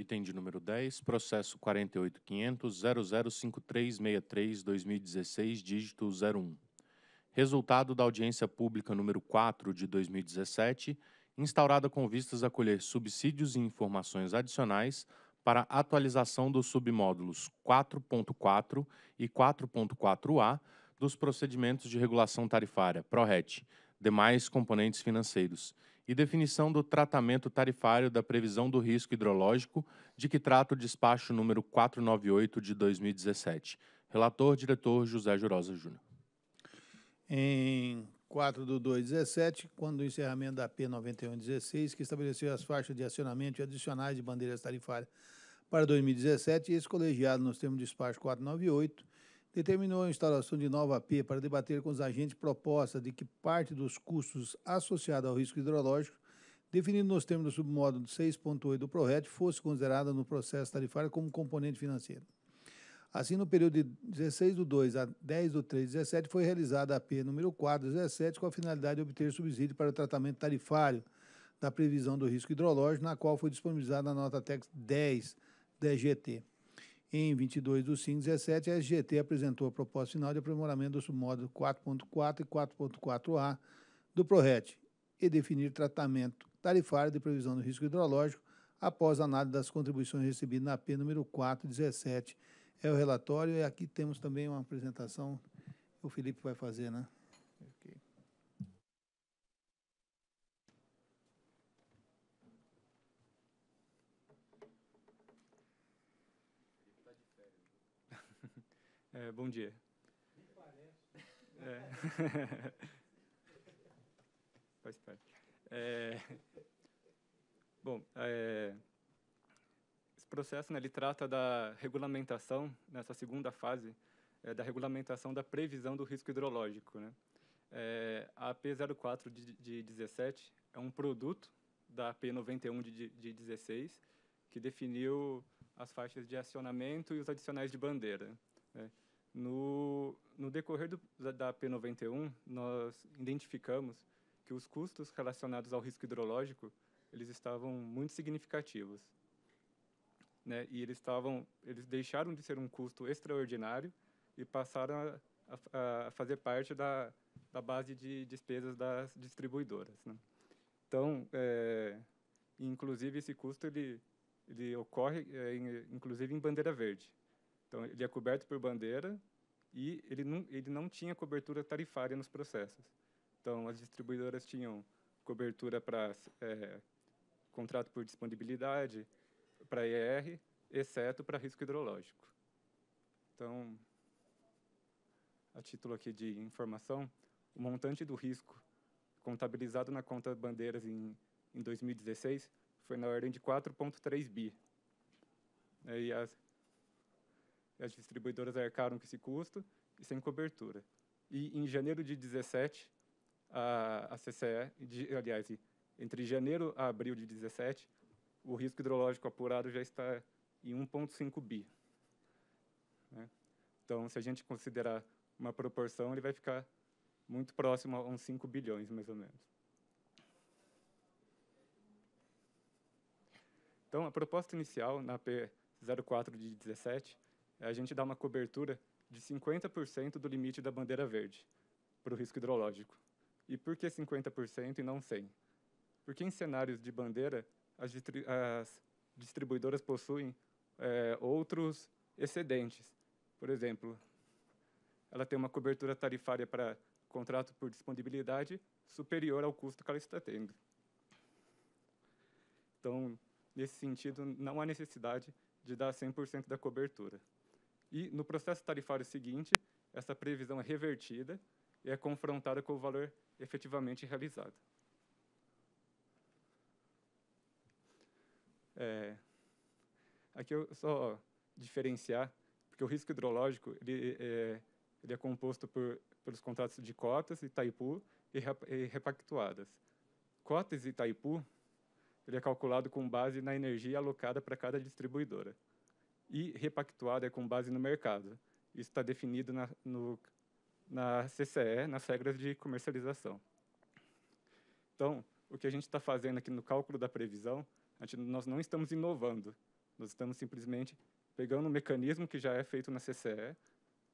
Item de número 10, processo 48.500.0053.63.2016, dígito 01. Resultado da audiência pública número 4 de 2017, instaurada com vistas a colher subsídios e informações adicionais para atualização dos submódulos 4.4 e 4.4A dos procedimentos de regulação tarifária, PRORET, demais componentes financeiros, e definição do tratamento tarifário da previsão do risco hidrológico, de que trata o despacho número 498 de 2017. Relator, diretor José Jurosa Júnior. Em 4 de 2017, quando o encerramento da P9116, que estabeleceu as faixas de acionamento e adicionais de bandeiras tarifárias para 2017, esse colegiado, nos termos do despacho 498, determinou a instalação de nova P para debater com os agentes proposta de que parte dos custos associados ao risco hidrológico, definido nos termos do submódulo 6.8 do PRORET, fosse considerada no processo tarifário como componente financeiro. Assim, no período de 16 do 2 a 10 do 3 17, foi realizada a P número 4 17 com a finalidade de obter subsídio para o tratamento tarifário da previsão do risco hidrológico, na qual foi disponibilizada a nota TEC 10 DGT. Em 22 do 5 17, a SGT apresentou a proposta final de aprimoramento dos submódulos 4.4 e 4.4A do PRORET e definir tratamento tarifário de previsão do risco hidrológico após a análise das contribuições recebidas na P número 417. É o relatório e aqui temos também uma apresentação que o Felipe vai fazer, né? É, bom dia. parece. É. parte. É, bom, é, esse processo né, ele trata da regulamentação, nessa segunda fase, é, da regulamentação da previsão do risco hidrológico. Né? É, a AP04 de, de 17 é um produto da AP91 de, de 16, que definiu as faixas de acionamento e os adicionais de bandeira. Né? No, no decorrer do, da P91, nós identificamos que os custos relacionados ao risco hidrológico eles estavam muito significativos. Né? E eles, estavam, eles deixaram de ser um custo extraordinário e passaram a, a, a fazer parte da, da base de despesas das distribuidoras. Né? Então, é, inclusive, esse custo ele, ele ocorre, é, inclusive, em bandeira verde. Então, ele é coberto por bandeira e ele não, ele não tinha cobertura tarifária nos processos. Então, as distribuidoras tinham cobertura para é, contrato por disponibilidade, para IR, exceto para risco hidrológico. Então, a título aqui de informação, o montante do risco contabilizado na conta bandeiras em, em 2016 foi na ordem de 4,3 bi. E as, as distribuidoras arcaram com esse custo e sem cobertura. E em janeiro de 17, a, a CCE, de, aliás, entre janeiro a abril de 17, o risco hidrológico apurado já está em 1,5 bi. Né? Então, se a gente considerar uma proporção, ele vai ficar muito próximo a uns 5 bilhões, mais ou menos. Então, a proposta inicial na P04 de 17 é, a gente dá uma cobertura de 50% do limite da bandeira verde para o risco hidrológico. E por que 50% e não 100%? Porque em cenários de bandeira, as, distri as distribuidoras possuem é, outros excedentes. Por exemplo, ela tem uma cobertura tarifária para contrato por disponibilidade superior ao custo que ela está tendo. Então, nesse sentido, não há necessidade de dar 100% da cobertura. E no processo tarifário seguinte, essa previsão é revertida e é confrontada com o valor efetivamente realizado. É, aqui eu só diferenciar, porque o risco hidrológico ele é, ele é composto por, pelos contratos de cotas, Itaipu e, e repactuadas. Cotas Itaipu ele é calculado com base na energia alocada para cada distribuidora e repactuada é com base no mercado. Isso está definido na, no, na CCE, nas regras de comercialização. Então, o que a gente está fazendo aqui no cálculo da previsão, gente, nós não estamos inovando, nós estamos simplesmente pegando um mecanismo que já é feito na CCE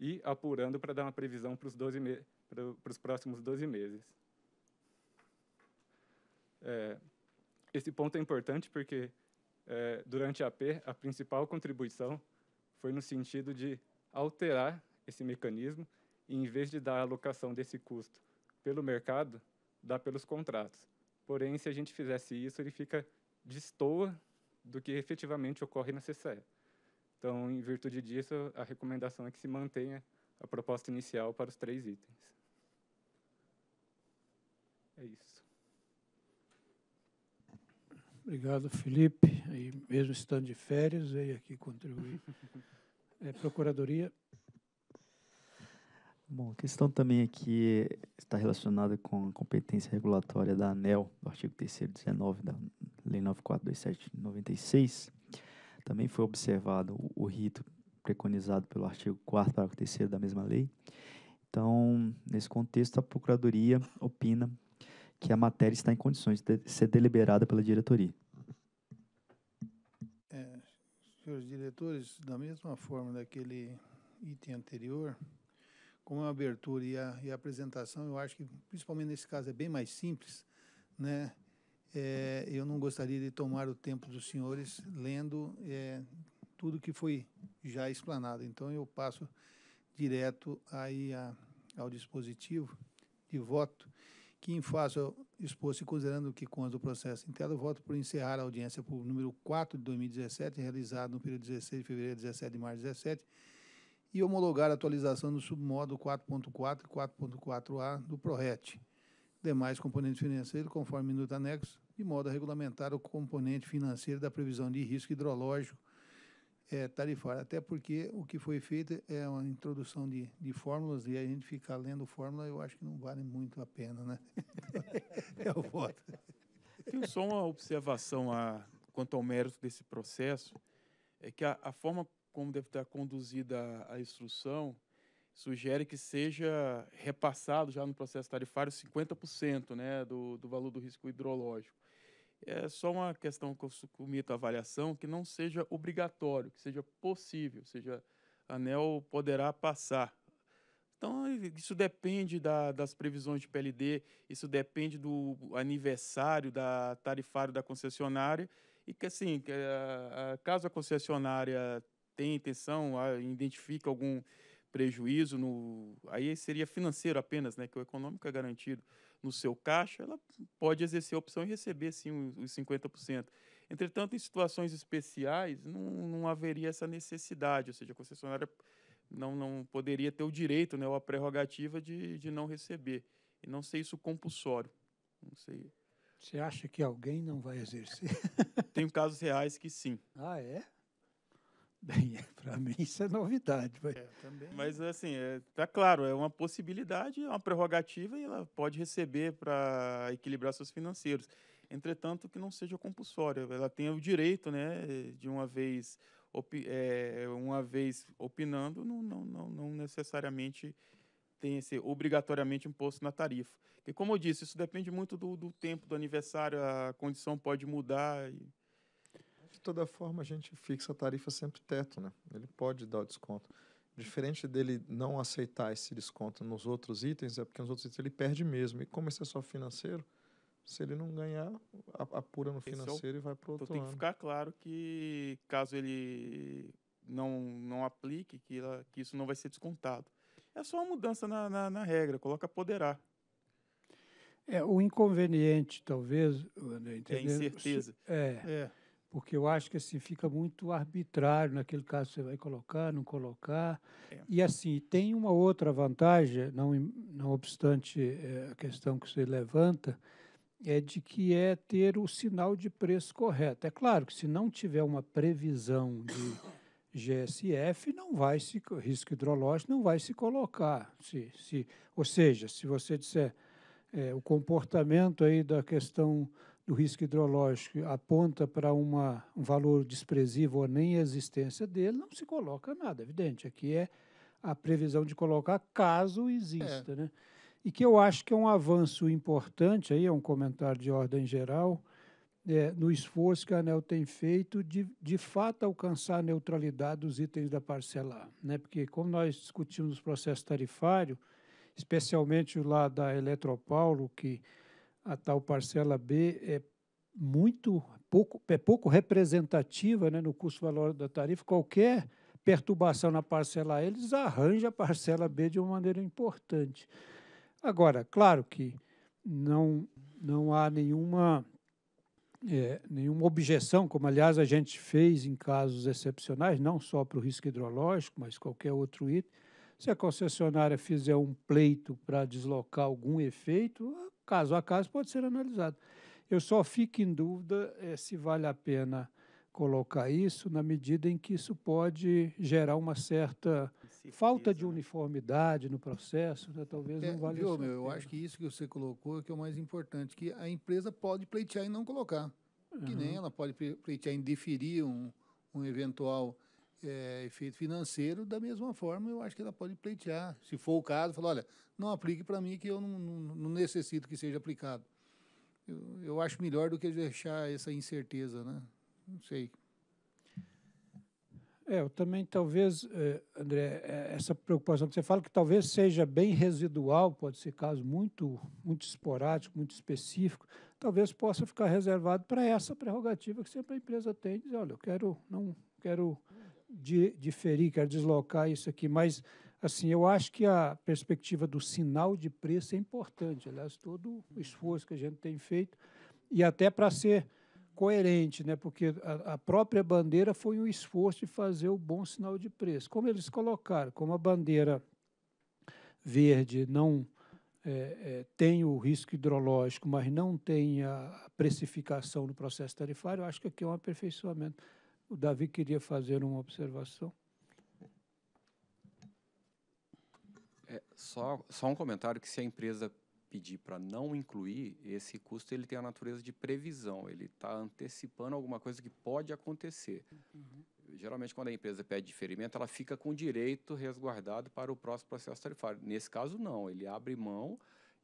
e apurando para dar uma previsão para os 12 para os próximos 12 meses. É, esse ponto é importante porque é, durante a AP, a principal contribuição foi no sentido de alterar esse mecanismo e, em vez de dar a alocação desse custo pelo mercado, dar pelos contratos. Porém, se a gente fizesse isso, ele fica destoa do que efetivamente ocorre na CCE. Então, em virtude disso, a recomendação é que se mantenha a proposta inicial para os três itens. É isso. Obrigado, Felipe. Aí, mesmo estando de férias, veio aqui contribuir. É, procuradoria. Bom, a questão também aqui está relacionada com a competência regulatória da ANEL, do artigo 3 19 da Lei 9427 de 96. Também foi observado o, o rito preconizado pelo artigo 4 parágrafo 3 da mesma lei. Então, nesse contexto, a Procuradoria opina que a matéria está em condições de ser deliberada pela diretoria. É, senhores diretores, da mesma forma daquele item anterior, com a abertura e a, e a, apresentação, eu acho que, principalmente nesse caso, é bem mais simples, né? É, eu não gostaria de tomar o tempo dos senhores lendo é, tudo que foi já explanado. Então, eu passo direto aí a, ao dispositivo de voto que em fácil exposto e considerando que consta do processo em tela, voto por encerrar a audiência por número 4 de 2017, realizada no período 16 de fevereiro, 17 de março de 2017, e homologar a atualização do submodo 4.4 e 4.4a do PRORET, demais componentes financeiros, conforme minuto anexo, de modo a regulamentar o componente financeiro da previsão de risco hidrológico é, tarifária, tá até porque o que foi feito é uma introdução de, de fórmulas e a gente ficar lendo fórmula eu acho que não vale muito a pena, né? é o voto. Tem só uma observação a, quanto ao mérito desse processo, é que a, a forma como deve estar conduzida a, a instrução sugere que seja repassado já no processo tarifário 50% né, do, do valor do risco hidrológico é só uma questão que eu submeto à avaliação, que não seja obrigatório, que seja possível, seja, a ANEL poderá passar. Então, isso depende da, das previsões de PLD, isso depende do aniversário da tarifário da concessionária, e que, assim, que, eh, a, a, caso a concessionária tenha intenção, a, identifique algum prejuízo, no, aí seria financeiro apenas, né, que o econômico é garantido, no seu caixa, ela pode exercer a opção e receber sim os 50%. Entretanto, em situações especiais, não, não haveria essa necessidade, ou seja, a concessionária não, não poderia ter o direito né, ou a prerrogativa de, de não receber. E não ser isso compulsório. Não sei. Você acha que alguém não vai exercer? Tem casos reais que sim. Ah, é? Bem, para mim isso é novidade. Mas, é, mas assim, é, tá claro, é uma possibilidade, é uma prerrogativa e ela pode receber para equilibrar seus financeiros. Entretanto, que não seja compulsória. Ela tem o direito, né, de uma vez, é, uma vez opinando, não, não, não, não necessariamente tem esse obrigatoriamente imposto na tarifa. e como eu disse, isso depende muito do, do tempo do aniversário, a condição pode mudar. E... De toda forma, a gente fixa a tarifa sempre teto, né? Ele pode dar o desconto. Diferente dele não aceitar esse desconto nos outros itens, é porque nos outros itens ele perde mesmo. E como esse é só financeiro, se ele não ganhar, apura no financeiro é o... e vai para então outro então, tem que ficar claro que caso ele não, não aplique, que, ela, que isso não vai ser descontado. É só uma mudança na, na, na regra, coloca poderá. É, o inconveniente, talvez, André, é entendeu? É incerteza. É, é porque eu acho que assim fica muito arbitrário naquele caso você vai colocar, não colocar. É. E assim, tem uma outra vantagem, não, não obstante é, a questão que você levanta, é de que é ter o sinal de preço correto. É claro que se não tiver uma previsão de GSF, não vai se risco hidrológico não vai se colocar. Se, se, ou seja, se você disser é, o comportamento aí da questão do risco hidrológico aponta para uma, um valor desprezível ou nem a existência dele, não se coloca nada, evidente. Aqui é a previsão de colocar caso exista. É. Né? E que eu acho que é um avanço importante, aí é um comentário de ordem geral, é, no esforço que a ANEL tem feito de, de fato, alcançar a neutralidade dos itens da parcela Né? Porque, como nós discutimos o processos tarifário especialmente o lá da Eletropaulo, que a tal parcela B é muito pouco, é pouco representativa né, no custo-valor da tarifa. Qualquer perturbação na parcela A, eles arranjam a parcela B de uma maneira importante. Agora, claro que não, não há nenhuma, é, nenhuma objeção, como aliás a gente fez em casos excepcionais, não só para o risco hidrológico, mas qualquer outro item. Se a concessionária fizer um pleito para deslocar algum efeito, caso a caso, pode ser analisado. Eu só fico em dúvida é, se vale a pena colocar isso na medida em que isso pode gerar uma certa Certeza, falta de né? uniformidade né? no processo, né? talvez é, não valha viu, meu, Eu acho que isso que você colocou é que é o mais importante, que a empresa pode pleitear e não colocar. Uhum. Que nem uhum. ela pode pleitear em deferir um, um eventual é, efeito financeiro, da mesma forma, eu acho que ela pode pleitear. Se for o caso, falar, olha, não aplique para mim que eu não, não, não, necessito que seja aplicado. Eu, eu acho melhor do que deixar essa incerteza, né? Não sei. É, eu também talvez, é, André, é, essa preocupação que você fala, que talvez seja bem residual, pode ser caso muito, muito esporádico, muito específico, talvez possa ficar reservado para essa prerrogativa que sempre a empresa tem, dizer, olha, eu quero, não quero de diferir, quero deslocar isso aqui, mas assim, eu acho que a perspectiva do sinal de preço é importante, aliás, todo o uhum. esforço que a gente tem feito, e até para ser coerente, né? porque a, a, própria bandeira foi um esforço de fazer o bom sinal de preço. Como eles colocaram, como a bandeira verde não é, é, tem o risco hidrológico, mas não tem a precificação no processo tarifário, eu acho que aqui é um aperfeiçoamento. O Davi queria fazer uma observação. É, só, só um comentário que se a empresa pedir para não incluir, esse custo ele tem a natureza de previsão, ele está antecipando alguma coisa que pode acontecer. Uhum. Geralmente, quando a empresa pede ferimento, ela fica com direito resguardado para o próximo processo tarifário. Nesse caso, não, ele abre mão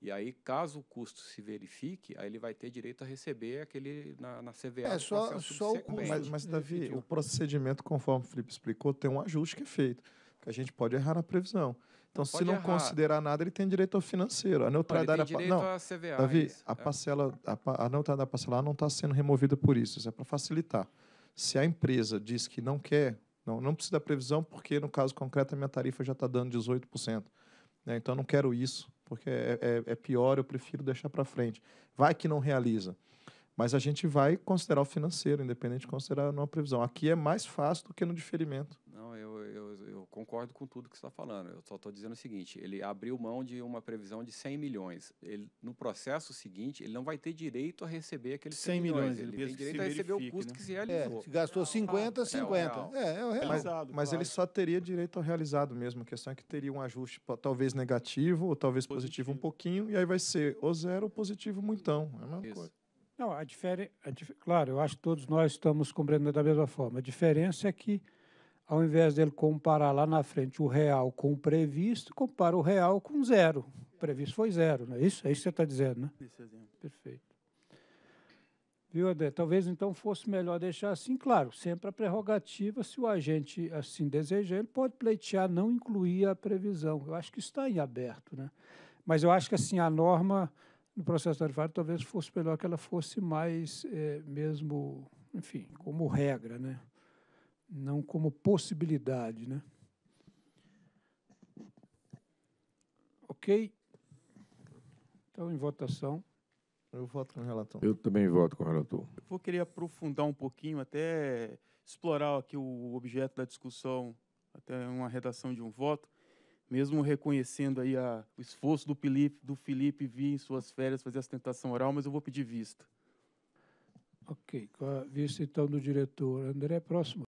e aí, caso o custo se verifique, aí ele vai ter direito a receber aquele na, na CVA. É só, só o custo. Mas, mas Davi, o procedimento, conforme o Felipe explicou, tem um ajuste que é feito. Que a gente pode errar na previsão. Então, se não errar. considerar nada, ele tem direito ao financeiro. A neutralidade. Ele tem direito a, não, CVA, Davi, a parcela, a, a neutralidade parcelar não está sendo removida por isso. Isso é para facilitar. Se a empresa diz que não quer, não, não precisa da previsão, porque no caso concreto a minha tarifa já está dando 18%. Né? Então, eu não quero isso porque é, é, é pior, eu prefiro deixar para frente. Vai que não realiza. Mas a gente vai considerar o financeiro, independente de considerar uma previsão. Aqui é mais fácil do que no diferimento concordo com tudo que você está falando. Eu só estou dizendo o seguinte: ele abriu mão de uma previsão de 100 milhões. Ele, no processo seguinte, ele não vai ter direito a receber aqueles 100, 100 milhões. milhões. Ele, ele tem direito a receber o custo né? que se é, realizou. É, gastou 50, é, 50. É, é, é o real. Mas, mas ele só teria direito ao realizado mesmo. A questão é que teria um ajuste talvez negativo ou talvez positivo, positivo um pouquinho, e aí vai ser ou zero ou positivo muitão. É a mesma Isso. coisa. Não, a diferença. Claro, eu acho que todos nós estamos compreendendo da mesma forma. A diferença é que ao invés dele comparar lá na frente o real com o previsto, compara o real com zero. O previsto foi zero, não é isso? É isso que você está dizendo, né? Isso, exemplo. Perfeito. Viu, André? Talvez então fosse melhor deixar assim, claro, sempre a prerrogativa, se o agente assim desejar, ele pode pleitear não incluir a previsão. Eu acho que está em aberto, né? Mas eu acho que assim, a norma no processo tarifário talvez fosse melhor que ela fosse mais é, mesmo, enfim, como regra, né? não como possibilidade, né? Ok? Então, em votação. Eu voto com o relator. Eu também voto com o relator. Eu vou querer aprofundar um pouquinho, até explorar aqui o objeto da discussão, até uma redação de um voto, mesmo reconhecendo aí a, o esforço do Felipe, do Felipe vir em suas férias fazer a tentação oral, mas eu vou pedir vista. Ok, com a vista então do diretor. André, próximo.